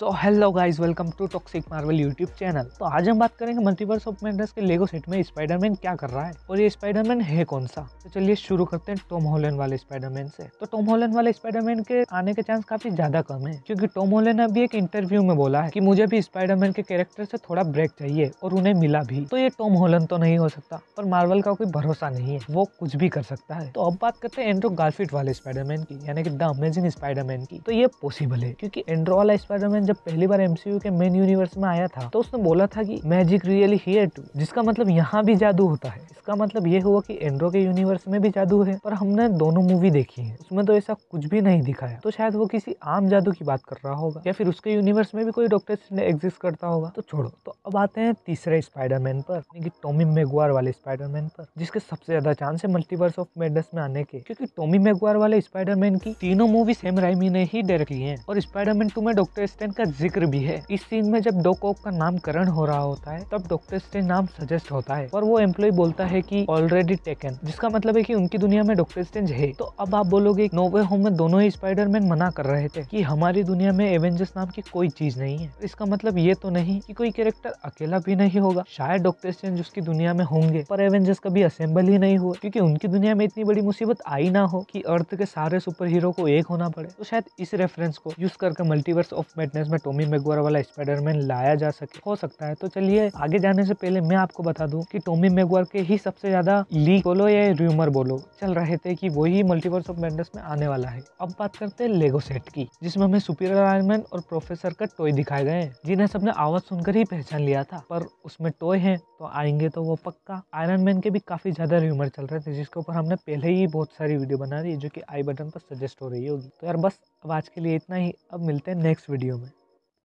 so hello guys welcome to Toxic Marvel YouTube channel तो आज हम बात करेंगे मल्टीवर्स ऑफ मैडनेस के लेगो सेट में स्पाइडरमैन क्या कर रहा है और ये स्पाइडरमैन है कौन सा तो चलिए शुरू करते हैं टॉम होलन वाले स्पाइडरमैन से तो टॉम होलन वाले स्पाइडरमैन के आने के चांस काफी ज्यादा कम है क्योंकि टॉम होलन ने अभी एक इंटरव्यू में बोला है की मुझे भी स्पाइडरमैन के कैरेक्टर से थोड़ा ब्रेक चाहिए और उन्हें मिला भी तो ये टॉम होलन तो नहीं हो सकता पर मार्वल का कोई भरोसा नहीं है वो कुछ भी कर सकता है तो अब बात करते हैं एंड्रो गार्फिट वाले स्पाइडरमैन की यानी कि द अमेजिंग स्पाइडरमैन की तो ये पॉसिबल है क्योंकि एंड्रो वाला स्पाइडरमैन जब पहली बार एमसीयू के मेन यूनिवर्स में आया था तो उसने बोला था कि मैजिक रियली हेयर टू जिसका मतलब यहाँ भी जादू होता है इसका मतलब ये हुआ कि एंड्रो के यूनिवर्स में भी जादू है पर हमने दोनों मूवी देखी है उसमें तो ऐसा कुछ भी नहीं दिखाया तो शायद वो किसी आम जादू की बात कर रहा होगा या फिर उसके यूनिवर्स में भी कोई डॉक्टर एग्जिस्ट करता होगा तो छोड़ो तो अब आते हैं तीसरे स्पाइडरमैन पर टोमी मेगुआर वाले स्पाइडरमैन पर जिसके सबसे ज्यादा चांस है मल्टीवर्स ऑफ मेडस में आने के क्योंकि टोमी मेगुआर वाले स्पाइडरमैन की तीनों मूवी सेम राइमी ने ही डायरेक्ट ली है और स्पाइडरमैन टू में डॉक्टर स्टेन का जिक्र भी है इस सीन में जब डोकॉक का नामकरण हो रहा होता है तब डॉक्टर स्टेन नाम सजेस्ट होता है और वो एम्प्लॉय बोलता है है कि ऑलरेडी टेकन जिसका मतलब है कि उनकी दुनिया में डॉक्टर स्टेंज है तो अब आप बोलोगे वे होम में दोनों ही स्पाइडरमैन मना कर रहे थे कि हमारी दुनिया में एवेंजर्स नाम की कोई चीज नहीं है इसका मतलब ये तो नहीं कि कोई कैरेक्टर अकेला भी नहीं होगा शायद डॉक्टर स्टेंज उसकी दुनिया में होंगे पर एवेंजर्स कभी असेंबल ही नहीं हुआ क्योंकि उनकी दुनिया में इतनी बड़ी मुसीबत आई ना हो कि अर्थ के सारे सुपर हीरो को एक होना पड़े तो शायद इस रेफरेंस को यूज करके मल्टीवर्स ऑफ मेडनेस में टोमी मेगवार वाला स्पाइडरमैन लाया जा सके हो सकता है तो चलिए आगे जाने से पहले मैं आपको बता दूं कि टोमी मेगवार के ही सबसे ज़्यादा लीक बोलो या र्यूमर बोलो चल रहे थे कि वही मल्टीवर्स ऑफ मैडनेस में आने वाला है अब बात करते हैं लेगो सेट की जिसमें हमें सुपीरियर आयरमैन और प्रोफेसर का टॉय दिखाए गए हैं जिन्हें सबने आवाज सुनकर ही पहचान लिया था पर उसमें टॉय है तो आएंगे तो वो पक्का आयरन मैन के भी काफी ज्यादा र्यूमर चल रहे थे जिसके ऊपर हमने पहले ही बहुत सारी वीडियो बना दी जो की आई बटन पर सजेस्ट हो रही होगी तो यार बस अब आज के लिए इतना ही अब मिलते हैं नेक्स्ट वीडियो में